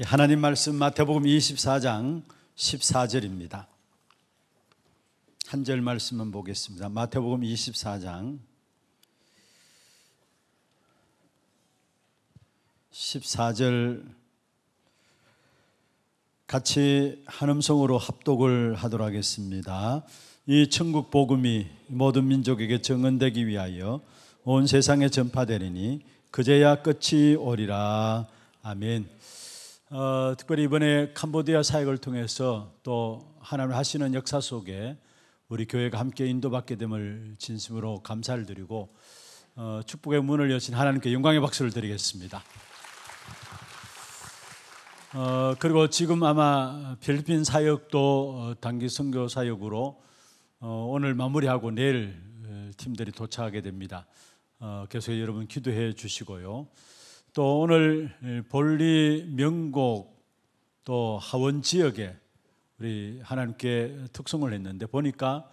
예, 하나님 말씀 마태복음 24장 14절입니다. 한 절 말씀만 보겠습니다. 마태복음 24장 14절 같이 한음성으로 합독을 하도록 하겠습니다. 이 천국 복음이 모든 민족에게 증언되기 위하여 온 세상에 전파되리니 그제야 끝이 오리라. 아멘. 어, 특별히 이번에 캄보디아 사역을 통해서 또 하나님 하시는 역사 속에 우리 교회가 함께 인도받게 됨을 진심으로 감사를 드리고 어, 축복의 문을 여신 하나님께 영광의 박수를 드리겠습니다. 어, 그리고 지금 아마 필리핀 사역도 어, 단기 선교 사역으로 어, 오늘 마무리하고 내일 어, 팀들이 도착하게 됩니다. 어, 계속 여러분 기도해 주시고요. 또 오늘 볼리 명곡 또 하원 지역에 우리 하나님께 특송을 했는데 보니까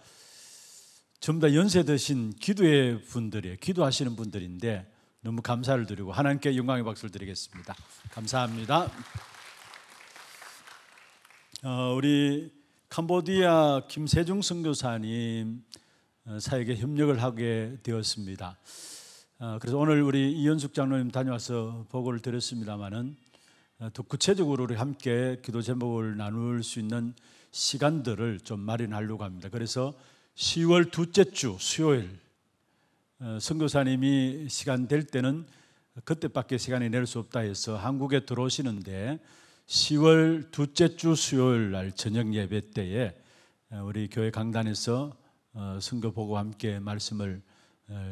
전부 다 연세 드신 기도의 분들이 기도하시는 분들인데 너무 감사를 드리고 하나님께 영광의 박수를 드리겠습니다. 감사합니다. 어, 우리 캄보디아 김세중 선교사님 어, 사역에 협력을 하게 되었습니다. 어, 그래서 오늘 우리 이현숙 장로님 다녀와서 보고를 드렸습니다만은 또 어, 구체적으로 우리 함께 기도 제목을 나눌 수 있는 시간들을 좀 마련하려고 합니다. 그래서 10월 둘째 주 수요일 어, 선교사님이 시간 될 때는 그때밖에 시간이 낼 수 없다 해서 한국에 들어오시는데 10월 둘째 주 수요일 날 저녁 예배 때에 우리 교회 강단에서 선교 보고 함께 말씀을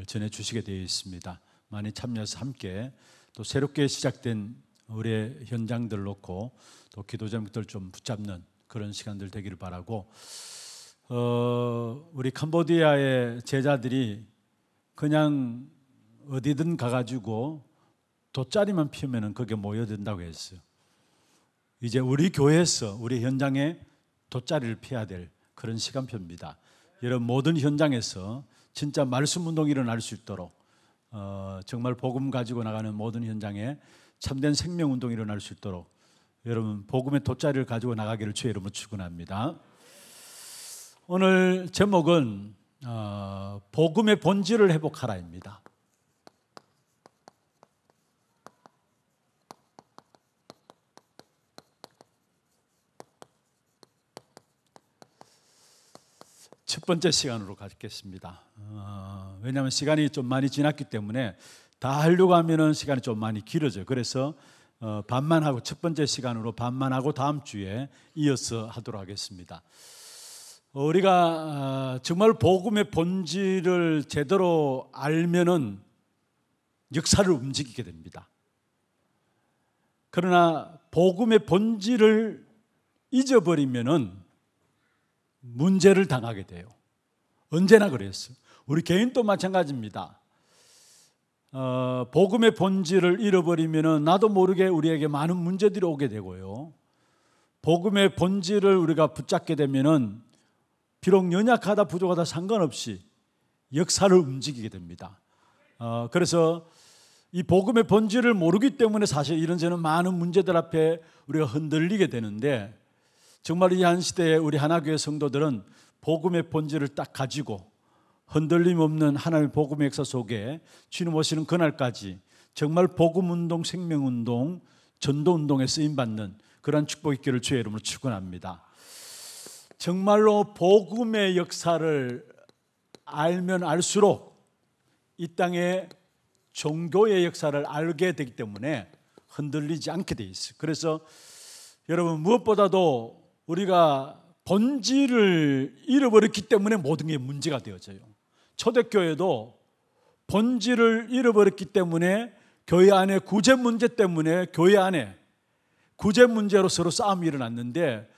전해 주시게 되어 있습니다. 많이 참여해서 함께 또 새롭게 시작된 의 현장들 놓고 또 기도 제목들 좀 붙잡는 그런 시간들 되기를 바라고 어, 우리 캄보디아의 제자들이 그냥 어디든 가가지고 돗자리만 피우면은 그게 모여든다고 했어요. 이제 우리 교회에서 우리 현장에 돗자리를 피야될 그런 시간표입니다. 여러분 모든 현장에서 진짜 말씀 운동이 일어날 수 있도록 어, 정말 복음 가지고 나가는 모든 현장에 참된 생명 운동이 일어날 수 있도록 여러분 복음의 돗자리를 가지고 나가기를 주의 이름으로 축원합니다. 오늘 제목은 어, 복음의 본질을 회복하라입니다. 첫 번째 시간으로 가겠습니다 어, 왜냐하면 시간이 좀 많이 지났기 때문에 다 하려고 하면은 시간이 좀 많이 길어져. 요 그래서 어, 반만 하고 첫 번째 시간으로 반만 하고 다음 주에 이어서 하도록 하겠습니다. 어, 우리가 어, 정말 복음의 본질을 제대로 알면은 역사를 움직이게 됩니다. 그러나 복음의 본질을 잊어버리면은 문제를 당하게 돼요. 언제나 그랬어요. 우리 개인도 마찬가지입니다. 어, 복음의 본질을 잃어버리면 나도 모르게 우리에게 많은 문제들이 오게 되고요. 복음의 본질을 우리가 붙잡게 되면 비록 연약하다 부족하다 상관없이 역사를 움직이게 됩니다. 어, 그래서 이 복음의 본질을 모르기 때문에 사실 이런 저는 많은 문제들 앞에 우리가 흔들리게 되는데 정말 이 한 시대에 우리 하나교회 성도들은 복음의 본질을 딱 가지고 흔들림 없는 하나님의 복음의 역사 속에 주님 오시는 그날까지 정말 복음 운동, 생명 운동, 전도 운동에 쓰임 받는 그러한 축복 있기를 주의 이름으로 축원합니다. 정말로 복음의 역사를 알면 알수록 이 땅에 종교의 역사를 알게 되기 때문에 흔들리지 않게 돼 있어요. 그래서 여러분 무엇보다도 우리가 본질을 잃어버렸기 때문에 모든 게 문제가 되어져요. 초대교회도 본질을 잃어버렸기 때문에 교회 안에 구제 문제 때문에 교회 안에 구제 문제로 서로 싸움이 일어났는데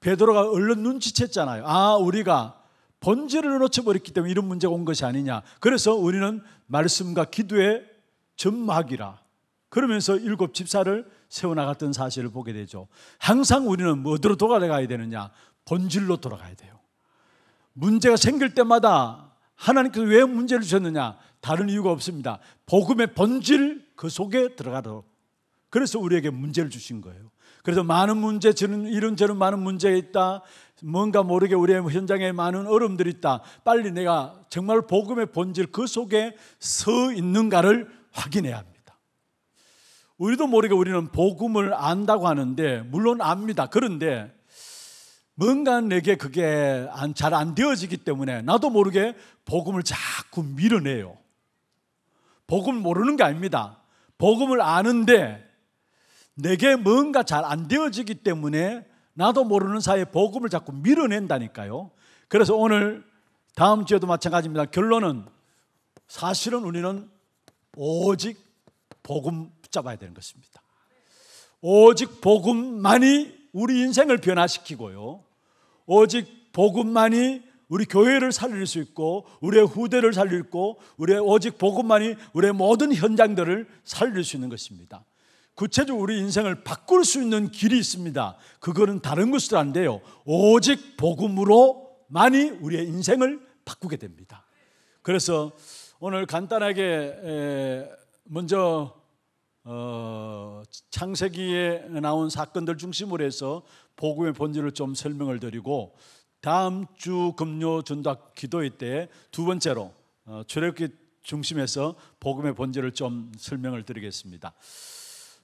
베드로가 얼른 눈치챘잖아요. 아, 우리가 본질을 놓쳐버렸기 때문에 이런 문제가 온 것이 아니냐. 그래서 우리는 말씀과 기도에 전막이라. 그러면서 일곱 집사를 세워나갔던 사실을 보게 되죠. 항상 우리는 어디로 돌아가야 되느냐? 본질로 돌아가야 돼요. 문제가 생길 때마다 하나님께서 왜 문제를 주셨느냐? 다른 이유가 없습니다. 복음의 본질 그 속에 들어가도록. 그래서 우리에게 문제를 주신 거예요. 그래서 많은 문제, 이런저런 많은 문제가 있다. 뭔가 모르게 우리의 현장에 많은 어려움들이 있다. 빨리 내가 정말 복음의 본질 그 속에 서 있는가를 확인해야 합니다. 우리도 모르게 우리는 복음을 안다고 하는데 물론 압니다. 그런데 뭔가 내게 그게 잘 안 되어지기 때문에 나도 모르게 복음을 자꾸 밀어내요. 복음 모르는 게 아닙니다. 복음을 아는데 내게 뭔가 잘 안 되어지기 때문에 나도 모르는 사이에 복음을 자꾸 밀어낸다니까요. 그래서 오늘 다음 주에도 마찬가지입니다. 결론은 사실은 우리는 오직 복음 붙잡아야 되는 것입니다. 오직 복음만이 우리 인생을 변화시키고요. 오직 복음만이 우리 교회를 살릴 수 있고 우리의 후대를 살리고 우리의 오직 복음만이 우리의 모든 현장들을 살릴 수 있는 것입니다. 구체적으로 우리 인생을 바꿀 수 있는 길이 있습니다. 그거는 다른 것으안 돼요. 오직 복음으로만이 우리의 인생을 바꾸게 됩니다. 그래서 오늘 간단하게 먼저 어, 창세기에 나온 사건들 중심으로 해서 복음의 본질을 좀 설명을 드리고 다음 주 금요 전답 기도회 때 두 번째로 어, 출애굽기 중심에서 복음의 본질을 좀 설명을 드리겠습니다.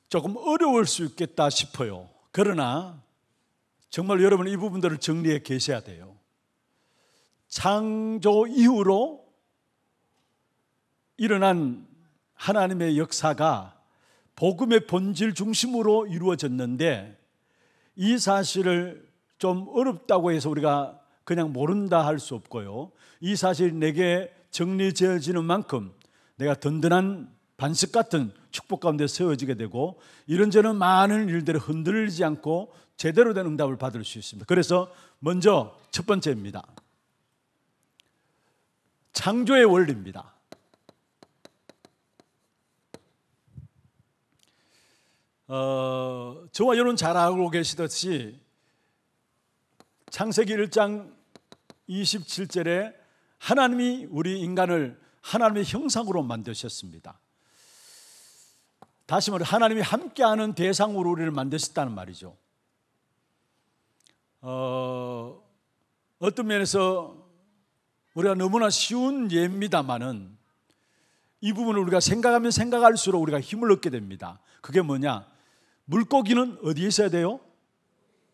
조금 어려울 수 있겠다 싶어요. 그러나 정말 여러분 이 부분들을 정리해 계셔야 돼요. 창조 이후로 일어난 하나님의 역사가 복음의 본질 중심으로 이루어졌는데 이 사실을 좀 어렵다고 해서 우리가 그냥 모른다 할 수 없고요. 이 사실 내게 정리되어지는 만큼 내가 든든한 반석 같은 축복 가운데 세워지게 되고 이런저런 많은 일들을 흔들리지 않고 제대로 된 응답을 받을 수 있습니다. 그래서 먼저 첫 번째입니다. 창조의 원리입니다. 어, 저와 여러분 잘 알고 계시듯이 창세기 1장 27절에 하나님이 우리 인간을 하나님의 형상으로 만드셨습니다. 다시 말해 하나님이 함께하는 대상으로 우리를 만드셨다는 말이죠. 어, 어떤 면에서 우리가 너무나 쉬운 예입니다만은 이 부분을 우리가 생각하면 생각할수록 우리가 힘을 얻게 됩니다. 그게 뭐냐? 물고기는 어디에 있어야 돼요?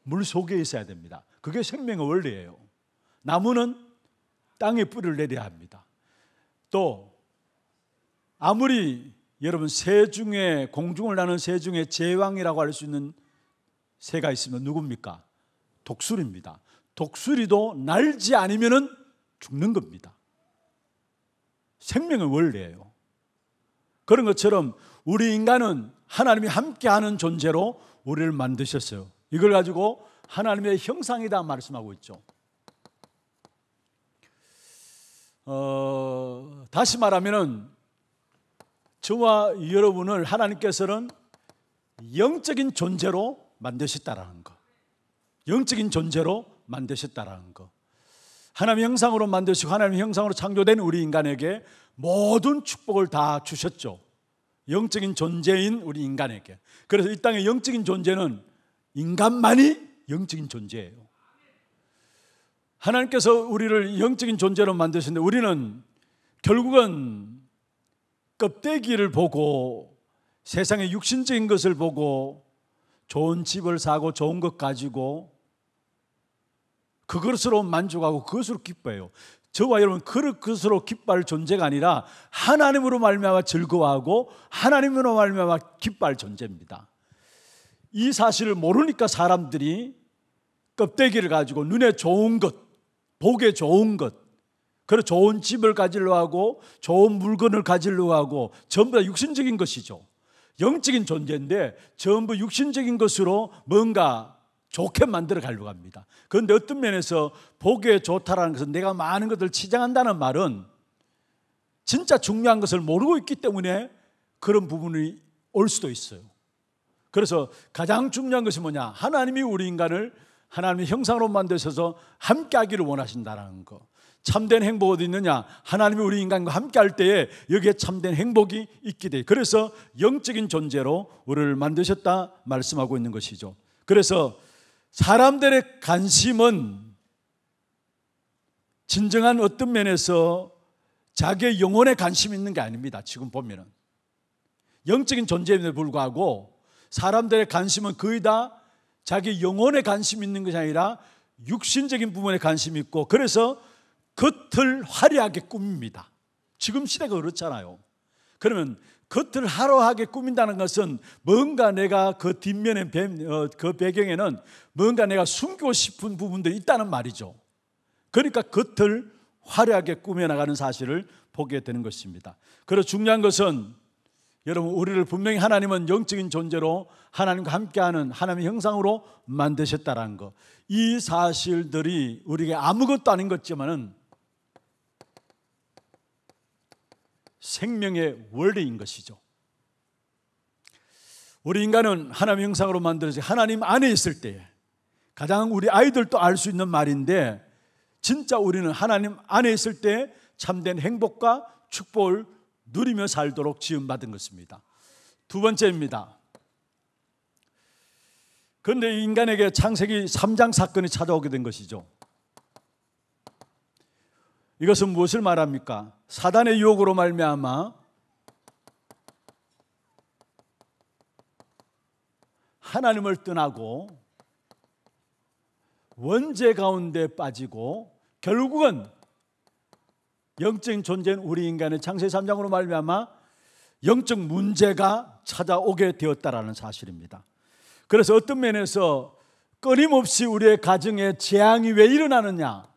물 속에 있어야 됩니다. 그게 생명의 원리예요. 나무는 땅에 뿌리를 내려야 합니다. 또 아무리 여러분 새 중에 공중을 나는 새 중에 제왕이라고 할 수 있는 새가 있으면 누굽니까? 독수리입니다. 독수리도 날지 아니면은 죽는 겁니다. 생명의 원리예요. 그런 것처럼 우리 인간은 하나님이 함께하는 존재로 우리를 만드셨어요. 이걸 가지고 하나님의 형상이다 말씀하고 있죠. 어, 다시 말하면은 저와 여러분을 하나님께서는 영적인 존재로 만드셨다라는 거. 영적인 존재로 만드셨다라는 거. 하나님의 형상으로 만드시고 하나님의 형상으로 창조된 우리 인간에게 모든 축복을 다 주셨죠. 영적인 존재인 우리 인간에게. 그래서 이 땅의 영적인 존재는 인간만이 영적인 존재예요. 하나님께서 우리를 영적인 존재로 만드셨는데 우리는 결국은 껍데기를 보고 세상의 육신적인 것을 보고 좋은 집을 사고 좋은 것 가지고 그것으로 만족하고 그것으로 기뻐해요. 저와 여러분 그릇으로 기뻐할 존재가 아니라 하나님으로 말미암아 즐거워하고 하나님으로 말미암아 기뻐할 존재입니다. 이 사실을 모르니까 사람들이 껍데기를 가지고 눈에 좋은 것, 보에 좋은 것, 그리고 좋은 집을 가지려 하고 좋은 물건을 가지려 하고 전부 다 육신적인 것이죠. 영적인 존재인데 전부 육신적인 것으로 뭔가 좋게 만들어 가려고 합니다. 그런데 어떤 면에서 보기에 좋다라는 것은 내가 많은 것을 치장한다는 말은 진짜 중요한 것을 모르고 있기 때문에 그런 부분이 올 수도 있어요. 그래서 가장 중요한 것이 뭐냐? 하나님이 우리 인간을 하나님의 형상으로 만드셔서 함께 하기를 원하신다라는 거. 참된 행복 어디 있느냐? 하나님이 우리 인간과 함께 할 때에 여기에 참된 행복이 있게 돼. 그래서 영적인 존재로 우리를 만드셨다 말씀하고 있는 것이죠. 그래서 사람들의 관심은 진정한 어떤 면에서 자기의 영혼에 관심 있는 게 아닙니다. 지금 보면은. 영적인 존재임에도 불구하고 사람들의 관심은 거의 다 자기 영혼에 관심 있는 것이 아니라 육신적인 부분에 관심 있고 그래서 겉을 화려하게 꾸밉니다. 지금 시대가 그렇잖아요. 그러면 겉을 하루하게 꾸민다는 것은 뭔가 내가 그 뒷면에 어, 그 배경에는 뭔가 내가 숨기고 싶은 부분들이 있다는 말이죠. 그러니까 겉을 화려하게 꾸며나가는 사실을 보게 되는 것입니다. 그리고 중요한 것은 여러분 우리를 분명히 하나님은 영적인 존재로 하나님과 함께하는 하나님의 형상으로 만드셨다라는 거. 이 사실들이 우리에게 아무것도 아닌 것지만은 생명의 원리인 것이죠. 우리 인간은 하나님 형상으로 만들어지 하나님 안에 있을 때 가장 우리 아이들도 알 수 있는 말인데 진짜 우리는 하나님 안에 있을 때 참된 행복과 축복을 누리며 살도록 지음받은 것입니다. 두 번째입니다. 그런데 인간에게 창세기 3장 사건이 찾아오게 된 것이죠. 이것은 무엇을 말합니까? 사단의 유혹으로 말미암아 하나님을 떠나고 원죄 가운데 빠지고 결국은 영적인 존재인 우리 인간의 창세 3장으로 말미암아 영적 문제가 찾아오게 되었다라는 사실입니다. 그래서 어떤 면에서 끊임없이 우리의 가정에 재앙이 왜 일어나느냐?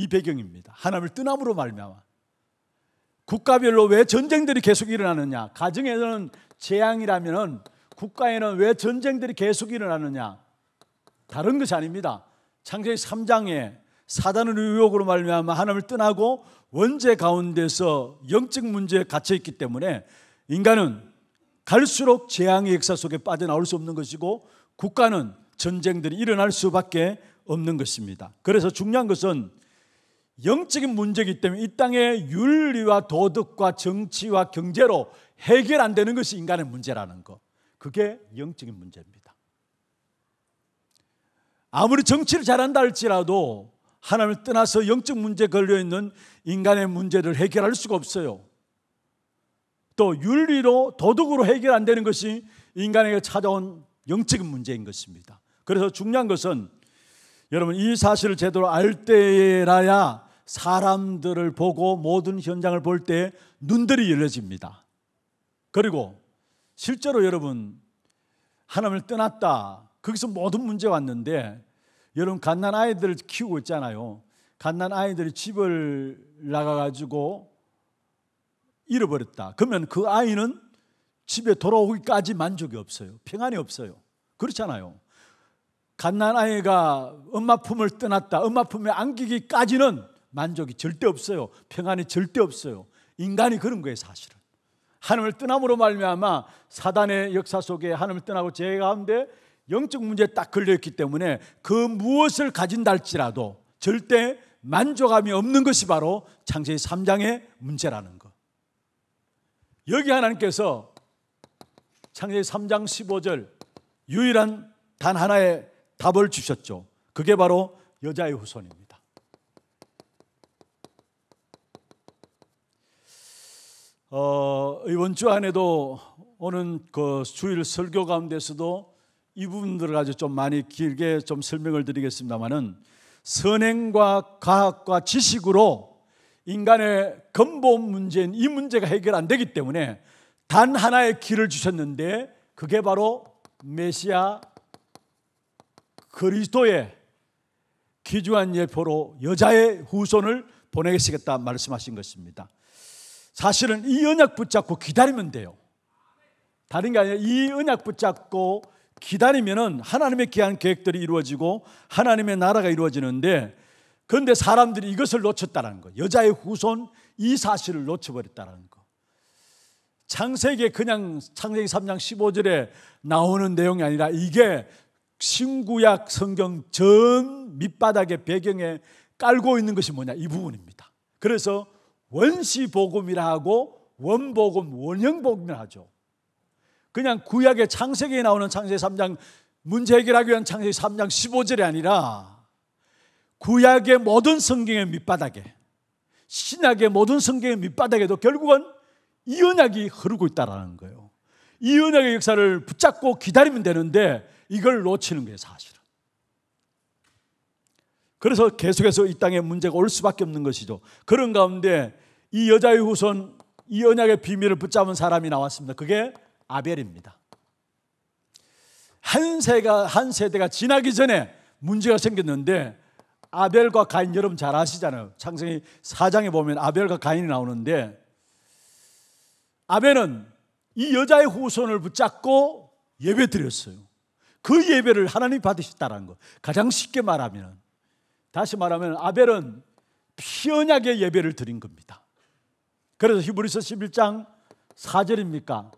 이 배경입니다. 하나님을 떠남으로 말미암아 국가별로 왜 전쟁들이 계속 일어나느냐? 가정에는 재앙이라면은 국가에는 왜 전쟁들이 계속 일어나느냐? 다른 것이 아닙니다. 창세기 3장에 사단의 유혹으로 말미암아 하나님을 떠나고 원죄 가운데서 영적 문제에 갇혀 있기 때문에 인간은 갈수록 재앙의 역사 속에 빠져나올 수 없는 것이고 국가는 전쟁들이 일어날 수밖에 없는 것입니다. 그래서 중요한 것은 영적인 문제이기 때문에 이 땅의 윤리와 도덕과 정치와 경제로 해결 안 되는 것이 인간의 문제라는 거. 그게 영적인 문제입니다. 아무리 정치를 잘한다 할지라도 하나님을 떠나서 영적 문제 걸려 있는 인간의 문제를 해결할 수가 없어요. 또 윤리로 도덕으로 해결 안 되는 것이 인간에게 찾아온 영적인 문제인 것입니다. 그래서 중요한 것은 여러분 이 사실을 제대로 알 때라야 사람들을 보고 모든 현장을 볼 때 눈들이 열려집니다. 그리고 실제로 여러분 하나님을 떠났다. 거기서 모든 문제 왔는데 여러분 갓난 아이들을 키우고 있잖아요. 갓난 아이들이 집을 나가 가지고 잃어버렸다. 그러면 그 아이는 집에 돌아오기까지 만족이 없어요. 평안이 없어요. 그렇잖아요. 갓난 아이가 엄마 품을 떠났다. 엄마 품에 안기기까지는 만족이 절대 없어요. 평안이 절대 없어요. 인간이 그런 거예요, 사실은. 하나을 떠남으로 말미암아 사단의 역사 속에 하나을 떠나고 죄 가운데 영적 문제에 딱 걸려있기 때문에 그 무엇을 가진다 할지라도 절대 만족함이 없는 것이 바로 창세기 3장의 문제라는 것. 여기 하나님께서 창세기 3장 15절 유일한 단 하나의 답을 주셨죠. 그게 바로 여자의 후손입니다. 어, 이번 주 안에도 오는 그 주일 설교 가운데서도 이 부분들을 아주 좀 많이 길게 좀 설명을 드리겠습니다만은 선행과 과학과 지식으로 인간의 근본 문제인 이 문제가 해결 안 되기 때문에 단 하나의 길을 주셨는데 그게 바로 메시아 그리스도의 기주한 예표로 여자의 후손을 보내시겠다 말씀하신 것입니다. 사실은 이 언약 붙잡고 기다리면 돼요. 다른 게 아니라 이 언약 붙잡고 기다리면은 하나님의 기한 계획들이 이루어지고 하나님의 나라가 이루어지는데 그런데 사람들이 이것을 놓쳤다는 거. 여자의 후손 이 사실을 놓쳐버렸다는 거. 창세기에 그냥 창세기 3장 15절에 나오는 내용이 아니라 이게 신구약 성경 전 밑바닥의 배경에 깔고 있는 것이 뭐냐 이 부분입니다. 그래서 원시 복음이라 하고 원복음, 원형 복음이라 하죠. 그냥 구약의 창세기에 나오는 창세기 3장 문제 해결하기 위한 창세기 3장 15절이 아니라 구약의 모든 성경의 밑바닥에 신약의 모든 성경의 밑바닥에도 결국은 이 언약이 흐르고 있다라는 거예요. 이 언약의 역사를 붙잡고 기다리면 되는데 이걸 놓치는 게 사실은. 그래서 계속해서 이 땅에 문제가 올 수밖에 없는 것이죠. 그런 가운데 이 여자의 후손 이 언약의 비밀을 붙잡은 사람이 나왔습니다. 그게 아벨입니다. 한 세가 한 세대가 지나기 전에 문제가 생겼는데 아벨과 가인 여러분 잘 아시잖아요. 창세기 4장에 보면 아벨과 가인이 나오는데 아벨은 이 여자의 후손을 붙잡고 예배 드렸어요. 그 예배를 하나님 이 받으셨다는 거. 가장 쉽게 말하면 다시 말하면 아벨은 피언약의 예배를 드린 겁니다. 그래서 히브리서 11장 4절입니까?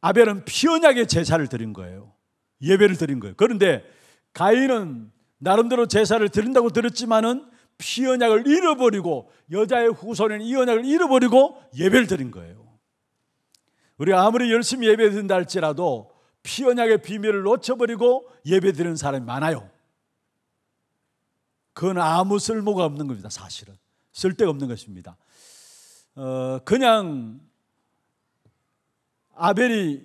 아벨은 피언약의 제사를 드린 거예요. 예배를 드린 거예요. 그런데 가인은 나름대로 제사를 드린다고 들었지만은 피언약을 잃어버리고 여자의 후손인 이언약을 잃어버리고 예배를 드린 거예요. 우리 아무리 열심히 예배 드린다 할지라도 피언약의 비밀을 놓쳐버리고 예배 드리는 사람이 많아요. 그건 아무 쓸모가 없는 겁니다, 사실은. 쓸데가 없는 것입니다. 어, 그냥 아벨이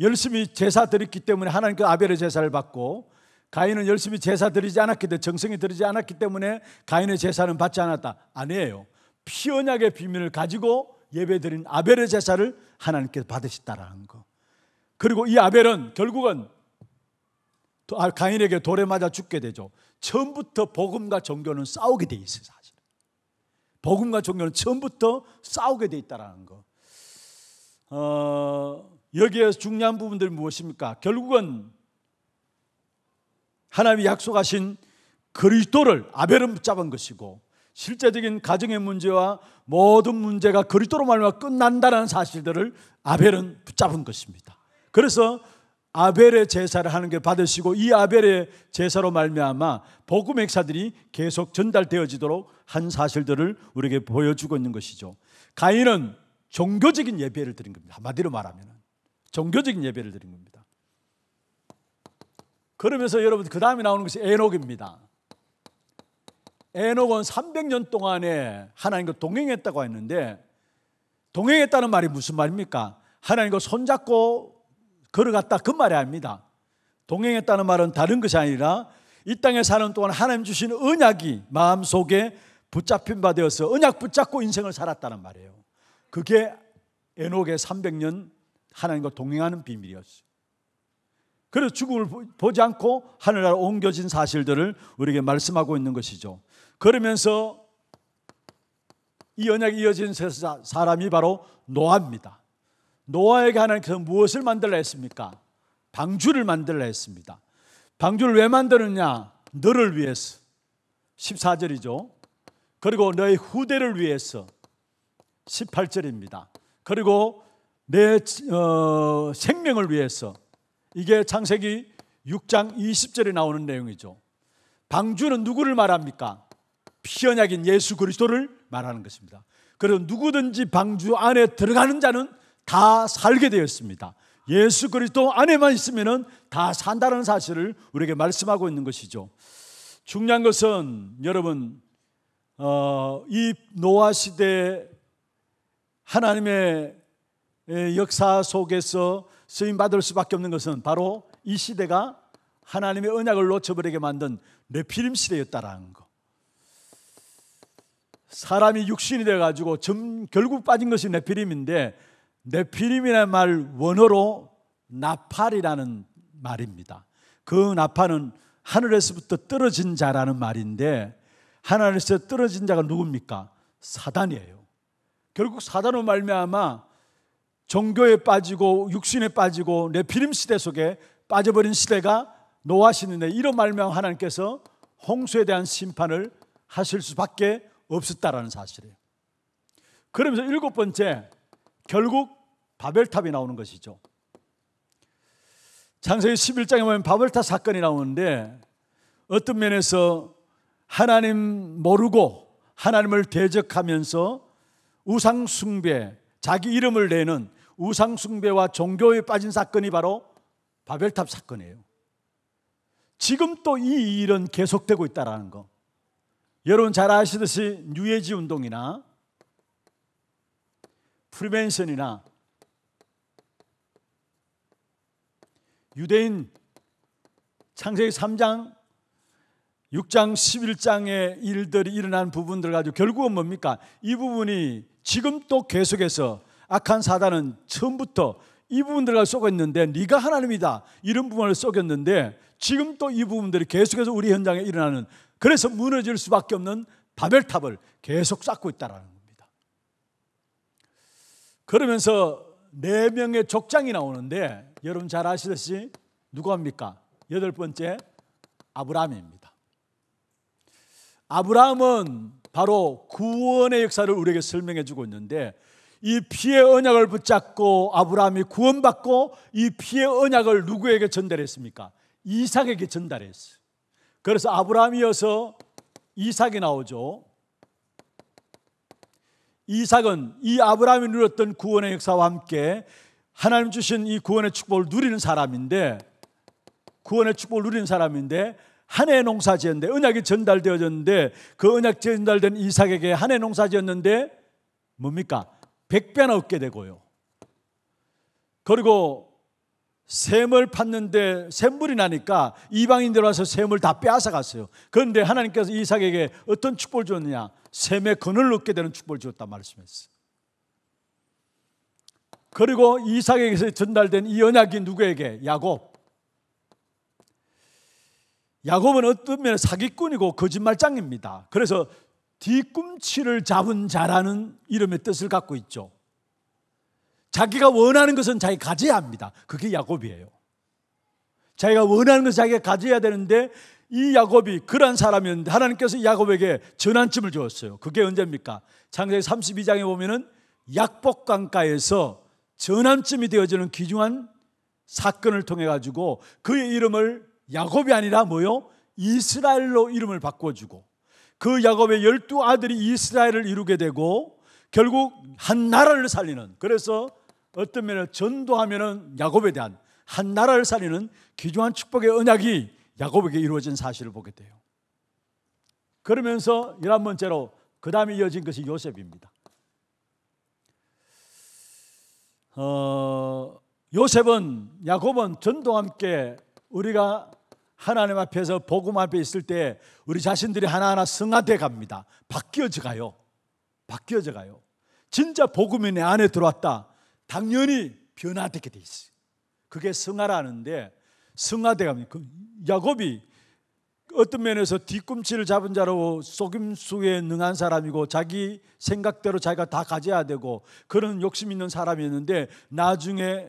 열심히 제사 드렸기 때문에 하나님께 아벨의 제사를 받고 가인은 열심히 제사 드리지 않았기 때문에 정성이 드리지 않았기 때문에 가인의 제사는 받지 않았다. 아니에요. 피 언약의 비밀을 가지고 예배드린 아벨의 제사를 하나님께서 받으셨다라는 거. 그리고 이 아벨은 결국은 아, 가인에게 돌에 맞아 죽게 되죠. 처음부터 복음과 종교는 싸우게 돼 있어요. 사실. 복음과 종교는 처음부터 싸우게 돼 있다라는 거. 어, 여기에서 중요한 부분들이 무엇입니까? 결국은 하나님이 약속하신 그리스도를 아벨은 붙잡은 것이고 실제적인 가정의 문제와 모든 문제가 그리스도로 말미암아 끝난다는 사실들을 아벨은 붙잡은 것입니다. 그래서 아벨의 제사를 하는님 받으시고 이 아벨의 제사로 말미암아 복음 행사들이 계속 전달되어지도록 한 사실들을 우리에게 보여주고 있는 것이죠. 가인은 종교적인 예배를 드린 겁니다. 한마디로 말하면 종교적인 예배를 드린 겁니다. 그러면서 여러분 그 다음에 나오는 것이 에녹입니다. 에녹은 300년 동안에 하나님과 동행했다고 했는데 동행했다는 말이 무슨 말입니까? 하나님과 손잡고 걸어갔다 그 말이 아닙니다. 동행했다는 말은 다른 것이 아니라 이 땅에 사는 동안 하나님 주신 언약이 마음속에 붙잡힌 바 되어서 언약 붙잡고 인생을 살았다는 말이에요. 그게 에녹의 300년 하나님과 동행하는 비밀이었어요. 그래서 죽음을 보지 않고 하늘나라 옮겨진 사실들을 우리에게 말씀하고 있는 것이죠. 그러면서 이 언약이 이어진 사람이 바로 노아입니다. 노아에게 하나님께서 그 무엇을 만들라 했습니까? 방주를 만들라 했습니다. 방주를 왜 만드느냐? 너를 위해서. 14절이죠. 그리고 너의 후대를 위해서. 18절입니다. 그리고 내 어, 생명을 위해서. 이게 창세기 6장 20절에 나오는 내용이죠. 방주는 누구를 말합니까? 피언약인 예수 그리스도를 말하는 것입니다. 그리고 누구든지 방주 안에 들어가는 자는 다 살게 되었습니다. 예수 그리스도 안에만 있으면다 산다는 사실을 우리에게 말씀하고 있는 것이죠. 중요한 것은 여러분 어, 이 노아 시대 하나님의 역사 속에서 쓰임 받을 수밖에 없는 것은 바로 이 시대가 하나님의 언약을 놓쳐버리게 만든 레피림 시대였다라는 거. 사람이 육신이 돼 가지고 결국 빠진 것이 레피림인데 네피림이라는 말 원어로 나팔이라는 말입니다. 그 나팔은 하늘에서부터 떨어진 자라는 말인데 하늘에서 떨어진 자가 누굽니까? 사단이에요. 결국 사단으로 말미암아 종교에 빠지고 육신에 빠지고 네피림 시대 속에 빠져버린 시대가 노하시는데 이런 말미암아 하나님께서 홍수에 대한 심판을 하실 수밖에 없었다라는 사실이에요. 그러면서 일곱 번째 결국 바벨탑이 나오는 것이죠. 창세기 11장에 보면 바벨탑 사건이 나오는데 어떤 면에서 하나님 모르고 하나님을 대적하면서 우상숭배, 자기 이름을 내는 우상숭배와 종교에 빠진 사건이 바로 바벨탑 사건이에요. 지금 또 이 일은 계속되고 있다라는 거. 여러분 잘 아시듯이 뉴에지 운동이나 프리벤션이나 유대인 창세기 3장 6장 11장의 일들이 일어난 부분들 가지고 결국은 뭡니까? 이 부분이 지금 또 계속해서 악한 사단은 처음부터 이 부분들을 쏘고 있는데 네가 하나님이다 이런 부분을 쏘였는데 지금 또 이 부분들이 계속해서 우리 현장에 일어나는 그래서 무너질 수밖에 없는 바벨탑을 계속 쌓고 있다라는 그러면서 네 명의 족장이 나오는데 여러분 잘 아시듯이 누구합니까? 여덟 번째 아브라함입니다. 아브라함은 바로 구원의 역사를 우리에게 설명해 주고 있는데 이 피의 언약을 붙잡고 아브라함이 구원받고 이 피의 언약을 누구에게 전달했습니까? 이삭에게 전달했어요. 그래서 아브라함이어서 이삭이 나오죠. 이삭은 이 아브라함이 누렸던 구원의 역사와 함께 하나님 주신 이 구원의 축복을 누리는 사람인데 구원의 축복을 누리는 사람인데 한해 농사지었는데 은약이 전달되어졌는데 그은약 전달된 이삭에게 한해 농사지었는데 뭡니까? 백배나 얻게 되고요. 그리고 샘을 팠는데 샘물이 나니까 이방인들 와서 샘을 다 빼앗아 갔어요. 그런데 하나님께서 이삭에게 어떤 축복을 주었느냐? 샘의 근을 얻게 되는 축복을 주었다 말씀했어요. 그리고 이삭에게서 전달된 이 언약이 누구에게? 야곱. 야곱은 어떤 면에 사기꾼이고 거짓말장입니다. 그래서 뒤꿈치를 잡은 자라는 이름의 뜻을 갖고 있죠. 자기가 원하는 것은 자기 가져야 합니다. 그게 야곱이에요. 자기가 원하는 것은 자기가 가져야 되는데 이 야곱이 그러 사람이었는데 하나님께서 야곱에게 전환점을 주었어요. 그게 언제입니까? 창세기 32장에 보면은 약복강가에서 전환점이 되어지는 귀중한 사건을 통해 가지고 그의 이름을 야곱이 아니라 뭐요? 이스라엘로 이름을 바꿔주고 그 야곱의 열두 아들이 이스라엘을 이루게 되고 결국 한 나라를 살리는 그래서 어떤 면에 전도하면은 야곱에 대한 한 나라를 살리는 귀중한 축복의 언약이 야곱에게 이루어진 사실을 보게 돼요. 그러면서 열한 번째로 그 다음에 이어진 것이 요셉입니다. 어, 요셉은 야곱은 전도 와 함께 우리가 하나님 앞에서 복음 앞에 있을 때 우리 자신들이 하나하나 승화돼 갑니다. 바뀌어져 가요. 바뀌어져 가요. 진짜 복음이 내 안에 들어왔다. 당연히 변화되게 돼있어 그게 성화라는데 성화돼 갑니 그 야곱이 어떤 면에서 뒤꿈치를 잡은 자로 속임수에 능한 사람이고 자기 생각대로 자기가 다 가져야 되고 그런 욕심 있는 사람이었는데 나중에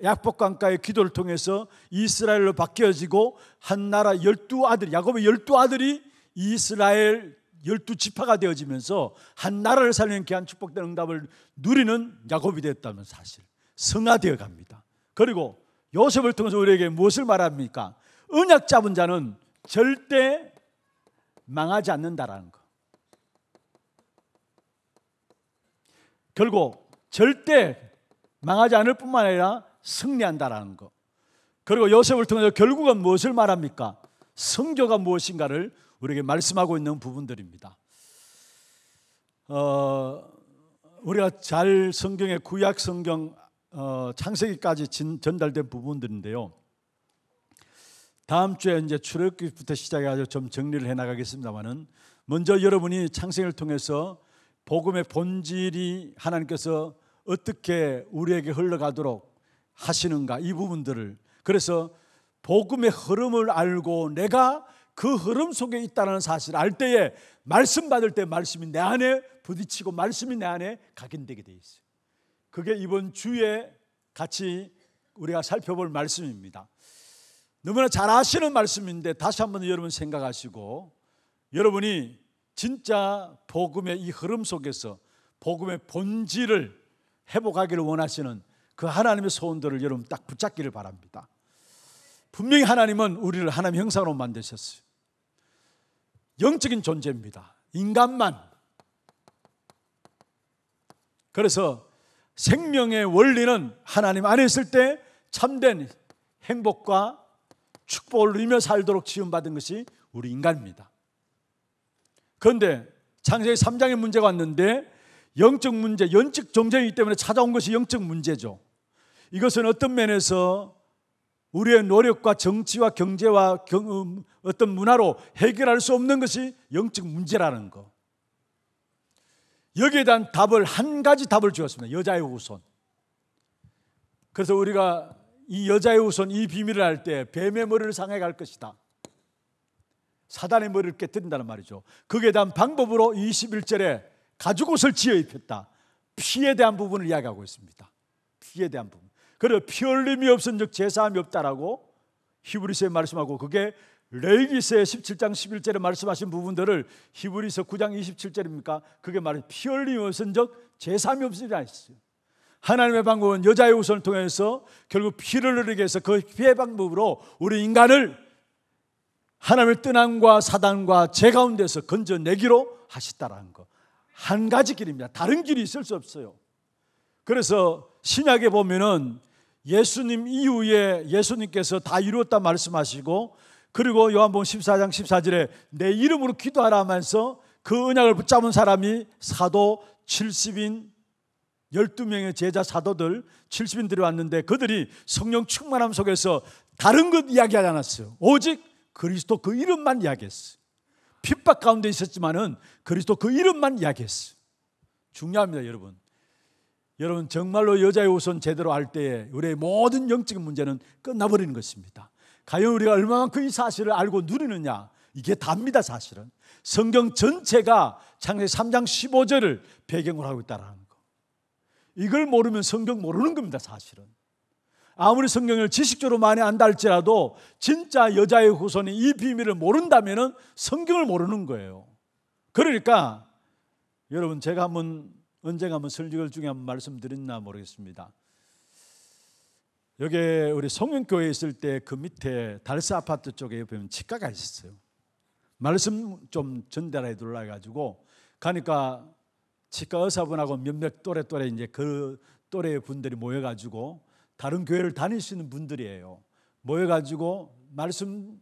약복강가의 기도를 통해서 이스라엘로 바뀌어지고 한 나라 열두 아들 야곱의 열두 아들이 이스라엘 열두 지파가 되어지면서 한 나라를 살리는 귀한 축복된 응답을 누리는 야곱이 됐다는 사실 성화되어 갑니다. 그리고 요셉을 통해서 우리에게 무엇을 말합니까? 언약 잡은 자는 절대 망하지 않는다라는 것. 결국 절대 망하지 않을 뿐만 아니라 승리한다라는 것. 그리고 요셉을 통해서 결국은 무엇을 말합니까? 성교가 무엇인가를 우리에게 말씀하고 있는 부분들입니다. 어, 우리가 잘 성경의 구약 성경 어, 창세기까지 진, 전달된 부분들인데요. 다음 주에 이제 출애굽부터 시작해가좀 정리를 해나가겠습니다만은 먼저 여러분이 창세기를 통해서 복음의 본질이 하나님께서 어떻게 우리에게 흘러가도록 하시는가 이 부분들을 그래서 복음의 흐름을 알고 내가 그 흐름 속에 있다는 사실을 알 때에 말씀 받을 때 말씀이 내 안에 부딪히고 말씀이 내 안에 각인되게 돼 있어요. 그게 이번 주에 같이 우리가 살펴볼 말씀입니다. 너무나 잘 아시는 말씀인데 다시 한번 여러분 생각하시고 여러분이 진짜 복음의 이 흐름 속에서 복음의 본질을 회복하기를 원하시는 그 하나님의 소원들을 여러분 딱 붙잡기를 바랍니다. 분명히 하나님은 우리를 하나님 형상으로 만드셨어요. 영적인 존재입니다. 인간만. 그래서 생명의 원리는 하나님 안에 있을 때 참된 행복과 축복을 누리며 살도록 지음받은 것이 우리 인간입니다. 그런데 창세기 3장의 문제가 왔는데 영적 문제, 연적 존재이기 때문에 찾아온 것이 영적 문제죠. 이것은 어떤 면에서 우리의 노력과 정치와 경제와 경, 음, 어떤 문화로 해결할 수 없는 것이 영적 문제라는 거. 여기에 대한 답을 한 가지 답을 주었습니다. 여자의 우선. 그래서 우리가 이 여자의 우선 이 비밀을 할때 뱀의 머리를 상해 갈 것이다. 사단의 머리를 깨뜨린다는 말이죠. 그에 대한 방법으로 21절에 가죽옷을 지어 입혔다. 피에 대한 부분을 이야기하고 있습니다. 피에 대한 부분. 그래 피 흘림이 없은 적 제사함이 없다라고 히브리서에 말씀하고 그게 레이기의 17장 11절에 말씀하신 부분들을 히브리서 9장 27절입니까? 그게 말은 피 흘림이 없은 적 제사함이 없으리라 했어요. 하나님의 방법은 여자의 우선을 통해서 결국 피를 흐르게 해서 그 피의 방법으로 우리 인간을 하나님의떠안과 사단과 제 가운데서 건져내기로 하셨다라는 거. 한 가지 길입니다. 다른 길이 있을 수 없어요. 그래서 신약에 보면은 예수님 이후에 예수님께서 다 이루었다 말씀하시고 그리고 요한복음 14장 14절에 내 이름으로 기도하라 하면서 그은약을 붙잡은 사람이 사도 70인 12명의 제자 사도들 70인들이 왔는데 그들이 성령 충만함 속에서 다른 것 이야기하지 않았어요. 오직 그리스도 그 이름만 이야기했어요. 핍박 가운데 있었지만은 그리스도 그 이름만 이야기했어요. 중요합니다, 여러분. 여러분 정말로 여자의 우선 제대로 할 때에 우리의 모든 영적인 문제는 끝나버리는 것입니다. 과연 우리가 얼마만큼 이 사실을 알고 누리느냐 이게 답니다 사실은 성경 전체가 창세 3장 15절을 배경으로 하고 있다라는 거. 이걸 모르면 성경 모르는 겁니다 사실은. 아무리 성경을 지식적으로 많이 안다 할지라도 진짜 여자의 후손이 이 비밀을 모른다면 성경을 모르는 거예요. 그러니까 여러분 제가 한번 언젠가 한번 설교 중에 한 번 말씀드렸나 모르겠습니다. 여기 우리 성윤교회 있을 때 그 밑에 달사 아파트 쪽에 보면 치과가 있었어요. 말씀 좀 전달해 둘라 가지고 가니까 치과 의사분하고 몇몇 또래 또래 이제 그 또래 분들이 모여 가지고 다른 교회를 다니시는 분들이에요. 모여 가지고 말씀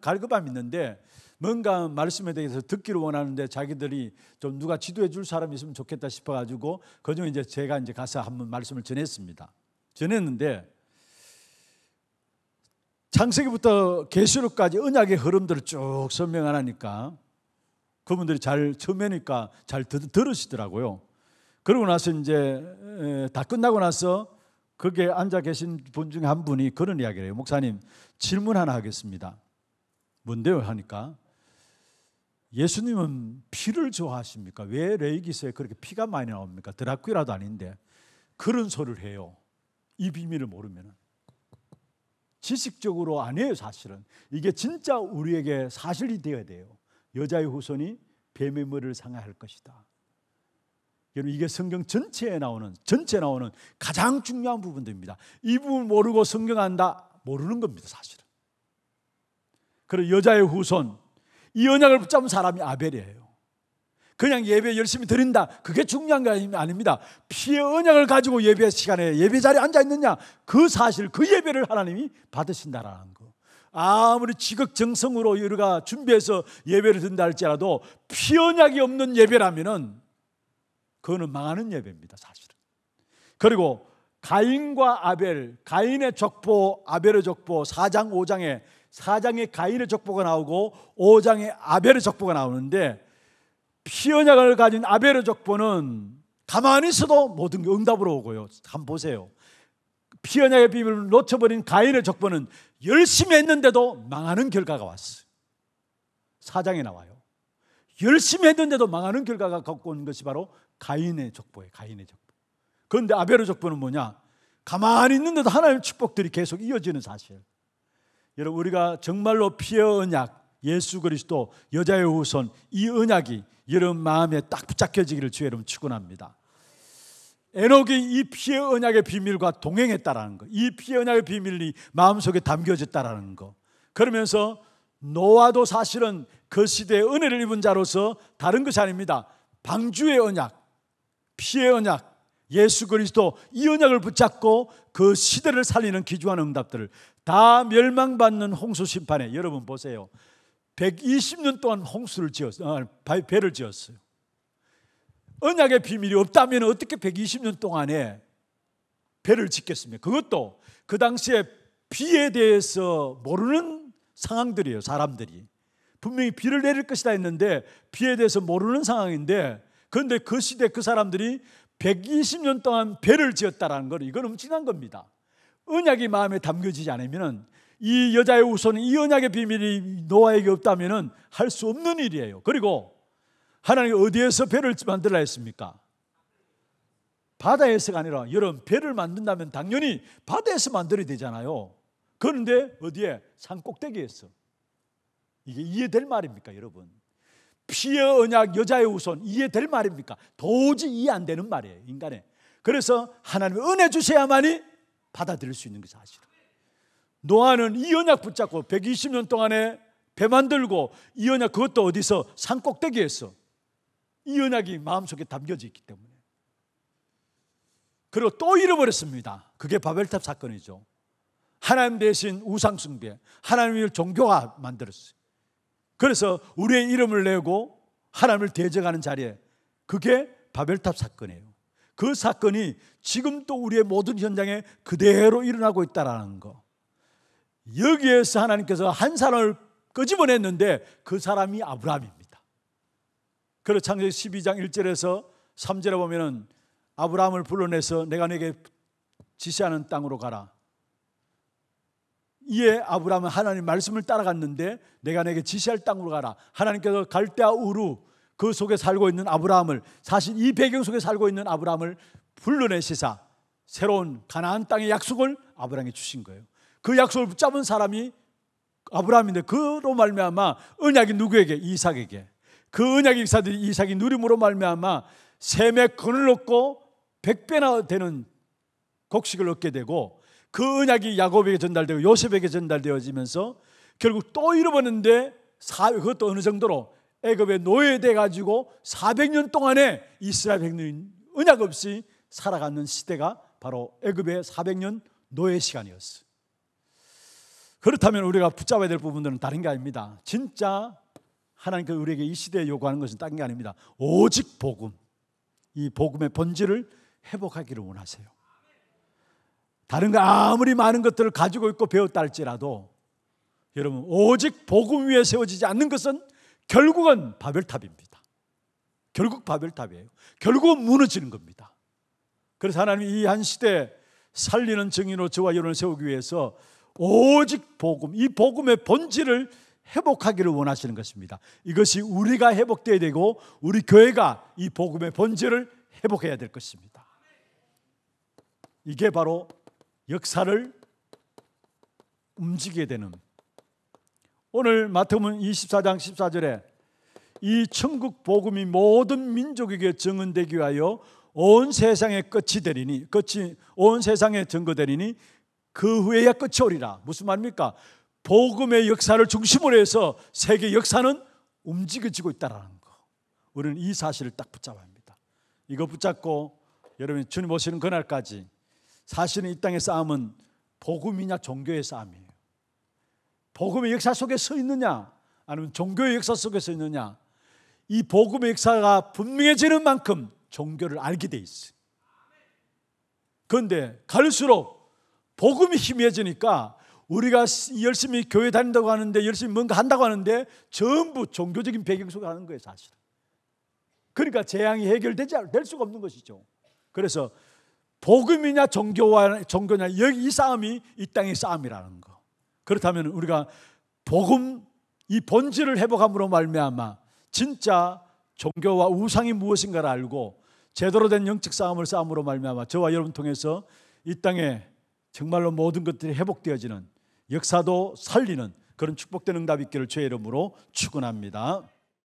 갈급함 있는데 뭔가 말씀에 대해서 듣기를 원하는데 자기들이 좀 누가 지도해 줄 사람이 있으면 좋겠다 싶어 가지고 그중에 이제 제가 이제 가서 한번 말씀을 전했습니다. 전했는데 창세기부터 계시록까지 언약의 흐름들을 쭉 설명하니까 그분들이 잘 처음에니까 잘 들으시더라고요. 그러고 나서 이제 다 끝나고 나서 거기에 앉아 계신 분 중에 한 분이 그런 이야기를 해요. 목사님, 질문 하나 하겠습니다. 뭔데요? 하니까 예수님은 피를 좋아하십니까? 왜 레이기스에 그렇게 피가 많이 나옵니까? 드라큘라도 아닌데 그런 소리를 해요. 이 비밀을 모르면 지식적으로 아니에요 사실은 이게 진짜 우리에게 사실이 되어야 돼요. 여자의 후손이 뱀의 머리를 상하할 것이다. 여러분 이게 성경 전체에 나오는 전체 나오는 가장 중요한 부분들입니다. 이 부분 모르고 성경 한다 모르는 겁니다 사실은. 그리고 여자의 후손 이 언약을 붙잡은 사람이 아벨이에요. 그냥 예배 열심히 드린다. 그게 중요한 게 아닙니다. 피의 언약을 가지고 예배 시간에 예배 자리에 앉아 있느냐. 그 사실, 그 예배를 하나님이 받으신다라는 거. 아무리 지극정성으로 우리가 준비해서 예배를 든다 할지라도 피 언약이 없는 예배라면은 그거는 망하는 예배입니다, 사실은. 그리고 가인과 아벨, 가인의 적보, 아벨의 적보 4장, 5장에 4장에 가인의 적보가 나오고 5장에 아벨의 적보가 나오는데 피언약을 가진 아벨의 적보는 가만히 있어도 모든 게 응답으로 오고요. 한번 보세요. 피언약의 비밀을 놓쳐버린 가인의 적보는 열심히 했는데도 망하는 결과가 왔어요. 사장에 나와요. 열심히 했는데도 망하는 결과가 갖고 온 것이 바로 가인의 적보예요. 가인의 적보. 그런데 아벨의 적보는 뭐냐? 가만히 있는데도 하나님의 축복들이 계속 이어지는 사실. 여러분 우리가 정말로 피의 언약 예수 그리스도 여자의 후손 이 언약이 여러분 마음에 딱 붙잡혀지기를 주의 이름 축원합니다. 에녹이 이 피의 언약의 비밀과 동행했다라는 거. 이 피의 언약의 비밀이 마음속에 담겨졌다라는 거. 그러면서 노아도 사실은 그 시대의 은혜를 입은 자로서 다른 것이 아닙니다. 방주의 언약, 피의 언약, 예수 그리스도 이 언약을 붙잡고 그 시대를 살리는 기주한 응답들을 다 멸망받는 홍수 심판에 여러분 보세요. 120년 동안 홍수를 지었어요. 아, 배를 지었어요. 언약의 비밀이 없다면 어떻게 120년 동안에 배를 짓겠습니까? 그것도 그 당시에 비에 대해서 모르는 상황들이에요, 사람들이. 분명히 비를 내릴 것이다 했는데 비에 대해서 모르는 상황인데 그런데 그 시대 그 사람들이 120년 동안 배를 지었다라는 건 이건 엄청난 겁니다. 언약이 마음에 담겨지지 않으면 이 여자의 우선은 이 언약의 비밀이 노아에게 없다면 할 수 없는 일이에요. 그리고 하나님 어디에서 배를 만들라 했습니까? 바다에서가 아니라 여러분 배를 만든다면 당연히 바다에서 만들어야 되잖아요. 그런데 어디에? 산 꼭대기에서. 이게 이해될 말입니까, 여러분? 피의 언약 여자의 우선 이해될 말입니까? 도저히 이해 안 되는 말이에요, 인간의. 그래서 하나님 은혜 주셔야만이 받아들일 수 있는 게사실 노아는 이 언약 붙잡고 120년 동안에 배 만들고 이 언약 그것도 어디서 산 꼭대기에서 이 언약이 마음속에 담겨져 있기 때문에 그리고 또 잃어버렸습니다. 그게 바벨탑 사건이죠. 하나님 대신 우상 숭배, 하나님을 종교화 만들었어요. 그래서 우리의 이름을 내고 하나님을 대적하는 자리에 그게 바벨탑 사건이에요. 그 사건이 지금도 우리의 모든 현장에 그대로 일어나고 있다라는 거. 여기에서 하나님께서 한 사람을 끄집어냈는데 그 사람이 아브라함입니다. 그래서 그렇죠. 창세기 12장 1절에서 3절에 보면은 아브라함을 불러내서 내가 네게 지시하는 땅으로 가라. 이에 아브라함은 하나님 말씀을 따라갔는데 내가 네게 지시할 땅으로 가라. 하나님께서 갈대아 우루 그 속에 살고 있는 아브라함을 사실 이 배경 속에 살고 있는 아브라함을 불러내시사 새로운 가나안 땅의 약속을 아브라함이 주신 거예요. 그 약속을 붙잡은 사람이 아브라함인데 그로 말미암아 언약이 누구에게 이삭에게 그 언약의 이들이 이삭이 누림으로 말미암아 샘의 근을 얻고 백배나 되는 곡식을 얻게 되고 그 언약이 야곱에게 전달되고 요셉에게 전달되어지면서 결국 또 잃어버렸는데 그것도 어느 정도로 애굽에 노예돼 가지고 400년 동안에 이스라엘 백성이 은약 없이 살아가는 시대가 바로 애굽의 400년 노예 시간이었어. 그렇다면 우리가 붙잡아야 될 부분들은 다른 게 아닙니다. 진짜 하나님께서 우리에게 이 시대에 요구하는 것은 다른 게 아닙니다. 오직 복음. 이 복음의 본질을 회복하기를 원하세요. 다른 거 아무리 많은 것들을 가지고 있고 배웠다 할지라도 여러분 오직 복음 위에 세워지지 않는 것은 결국은 바벨탑입니다. 결국 바벨탑이에요. 결국은 무너지는 겁니다. 그래서 하나님이 이 한 시대 살리는 증인으로 저와 여러분을 세우기 위해서 오직 복음, 이 복음의 본질을 회복하기를 원하시는 것입니다. 이것이 우리가 회복돼야 되고 우리 교회가 이 복음의 본질을 회복해야 될 것입니다. 이게 바로 역사를 움직이게 되는 오늘 마태문 24장 14절에 이 천국 복음이 모든 민족에게 증언되기 위하여 온세상의 끝이 되리니 끝이 온 세상에 증거되리니 그 후에야 끝이 오리라. 무슨 말입니까? 복음의 역사를 중심으로 해서 세계 역사는 움직여지고 있다라는 거. 우리는 이 사실을 딱 붙잡아야 합니다. 이거 붙잡고 여러분 주님 오시는 그날까지 사실은 이 땅의 싸움은 복음이냐 종교의 싸움이에요. 복음의 역사 속에 서 있느냐 아니면 종교의 역사 속에 서 있느냐 이 복음의 역사가 분명해지는 만큼 종교를 알게 돼있어 그런데 갈수록 복음이 희미해지니까 우리가 열심히 교회 다닌다고 하는데 열심히 뭔가 한다고 하는데 전부 종교적인 배경 속에 하는 거예요, 사실. 그러니까 재앙이 해결되지 될 수가 없는 것이죠. 그래서 복음이냐 종교와 종교냐 여기 이 싸움이 이 땅의 싸움이라는 거. 그렇다면 우리가 복음 이 본질을 회복함으로 말미암아 진짜 종교와 우상이 무엇인가를 알고 제대로 된 영적 싸움을 싸움으로 말미암아 저와 여러분 통해서 이 땅에 정말로 모든 것들이 회복되어지는 역사도 살리는 그런 축복된 응답 있기를 주의 이름으로 축원합니다.